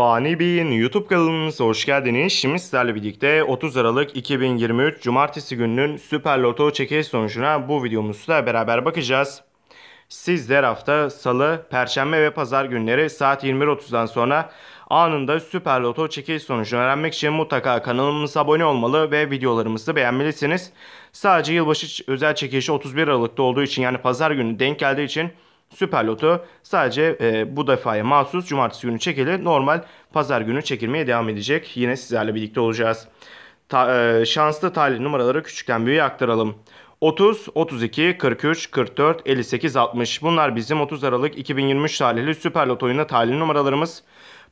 Fani Bey'in YouTube kanalımıza hoş geldiniz. Şimdi sizlerle birlikte 30 Aralık 2023 Cumartesi gününün Süper Loto çekiliş sonucuna bu videomuzda beraber bakacağız. Sizler hafta salı, perşembe ve pazar günleri saat 21.30'dan sonra anında Süper Loto çekiliş sonucunu öğrenmek için mutlaka kanalımıza abone olmalı ve videolarımızı beğenmelisiniz. Sadece yılbaşı özel çekilişi 31 Aralık'ta olduğu için yani pazar günü denk geldiği için Süper Loto sadece e, bu defaya mahsus cumartesi günü çekili. Normal pazar günü çekilmeye devam edecek. Yine sizlerle birlikte olacağız. Ta, e, şanslı talih numaraları küçükten büyüğe aktaralım. 30, 32, 43, 44, 58, 60. Bunlar bizim 30 Aralık 2023 tarihli Süper Loto oyunu talih numaralarımız.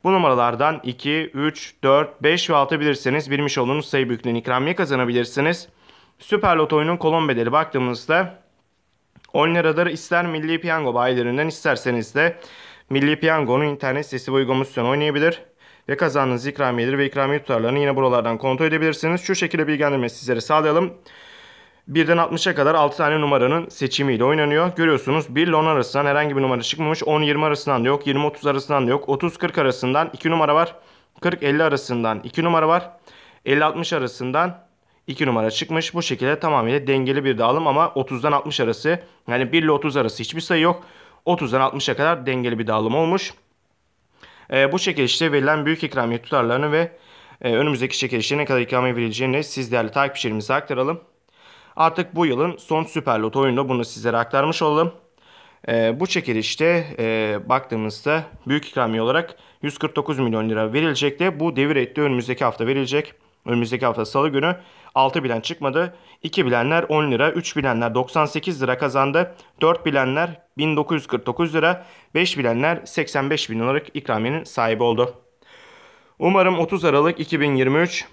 Bu numaralardan 2, 3, 4, 5 ve 6 bilirseniz bilmiş olduğunuz sayı büyüklüğünün ikramiye kazanabilirsiniz. Süper Loto oyunun kolon bedeli baktığımızda 10 liradır ister Milli Piyango bayilerinden isterseniz de Milli Piyango'nun internet sitesi ve uygulamasını oynayabilir ve kazandığınız ikramiyedir ve ikramiye tutarlarını yine buralardan kontrol edebilirsiniz. Şu şekilde bilgilendirme sizlere sağlayalım. 1'den 60'a kadar 6 tane numaranın seçimiyle oynanıyor. Görüyorsunuz 1 ile 10 arasından herhangi bir numara çıkmamış. 10-20 arasından da yok. 20-30 arasından da yok. 30-40 arasından 2 numara var. 40-50 arasından 2 numara var. 50-60 arasından 2 numara çıkmış. Bu şekilde tamamıyla dengeli bir dağılım ama 30'dan 60 arası yani 1 ile 30 arası hiçbir sayı yok. 30'dan 60'a kadar dengeli bir dağılım olmuş. E, bu çekilişte verilen büyük ikramiye tutarlarını ve e, önümüzdeki çekilişte ne kadar ikramiye verileceğini siz değerli takipçilerimize aktaralım. Artık bu yılın son Süper Loto oyununda bunu sizlere aktarmış olalım. E, bu çekilişte e, baktığımızda büyük ikramiye olarak 149 milyon lira verilecek de bu devir etti önümüzdeki hafta verilecek. Önümüzdeki hafta salı günü 6 bilen çıkmadı. 2 bilenler 10 lira, 3 bilenler 98 lira kazandı. 4 bilenler 1949 lira, 5 bilenler 85 bin liralık ikramiyenin sahibi oldu. Umarım 30 Aralık 2023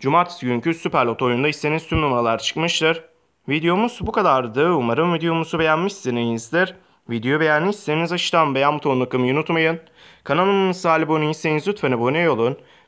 Cumartesi günkü Süper Loto oyununda hisseniz tüm numaralar çıkmıştır. Videomuz bu kadardı. Umarım videomuzu beğenmişsinizdir. Videoyu beğendiyseniz aşağıdan beğen butonuna kılmayı unutmayın. Kanalımıza abone değilseniz lütfen abone olun.